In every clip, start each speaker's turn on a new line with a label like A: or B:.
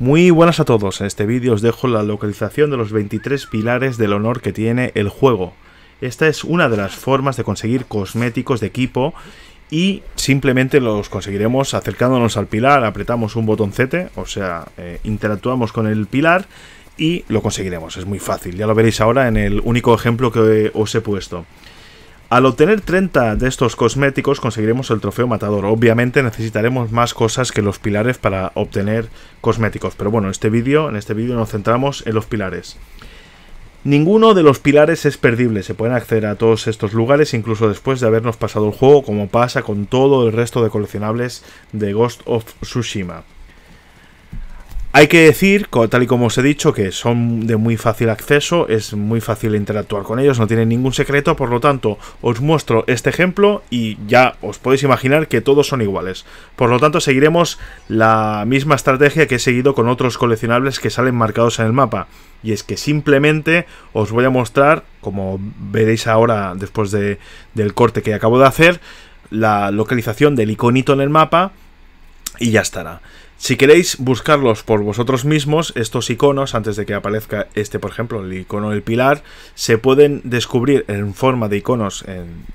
A: Muy buenas a todos, en este vídeo os dejo la localización de los 23 pilares del honor que tiene el juego. Esta es una de las formas de conseguir cosméticos de equipo y simplemente los conseguiremos acercándonos al pilar, apretamos un botoncete, o sea, eh, interactuamos con el pilar y lo conseguiremos, es muy fácil, ya lo veréis ahora en el único ejemplo que os he puesto. Al obtener 30 de estos cosméticos conseguiremos el trofeo matador. Obviamente necesitaremos más cosas que los pilares para obtener cosméticos. Pero bueno, este vídeo, en este vídeo nos centramos en los pilares. Ninguno de los pilares es perdible, se pueden acceder a todos estos lugares incluso después de habernos pasado el juego como pasa con todo el resto de coleccionables de Ghost of Tsushima. Hay que decir, tal y como os he dicho, que son de muy fácil acceso, es muy fácil interactuar con ellos, no tienen ningún secreto, por lo tanto, os muestro este ejemplo y ya os podéis imaginar que todos son iguales. Por lo tanto, seguiremos la misma estrategia que he seguido con otros coleccionables que salen marcados en el mapa. Y es que simplemente os voy a mostrar, como veréis ahora después del corte que acabo de hacer, la localización del iconito en el mapa y ya estará. Si queréis buscarlos por vosotros mismos, estos iconos, antes de que aparezca este, por ejemplo, el icono del pilar, se pueden descubrir en forma de iconos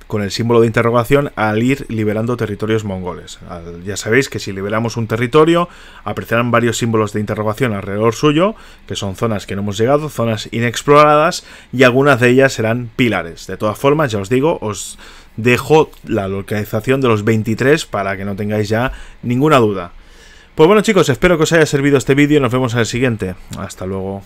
A: con el símbolo de interrogación al ir liberando territorios mongoles. ya sabéis que si liberamos un territorio, aparecerán varios símbolos de interrogación alrededor suyo, que son zonas que no hemos llegado, zonas inexploradas, y algunas de ellas serán pilares. De todas formas, ya os digo, os dejo la localización de los 23 para que no tengáis ya ninguna duda. Pues bueno chicos, espero que os haya servido este vídeo y nos vemos en el siguiente. Hasta luego.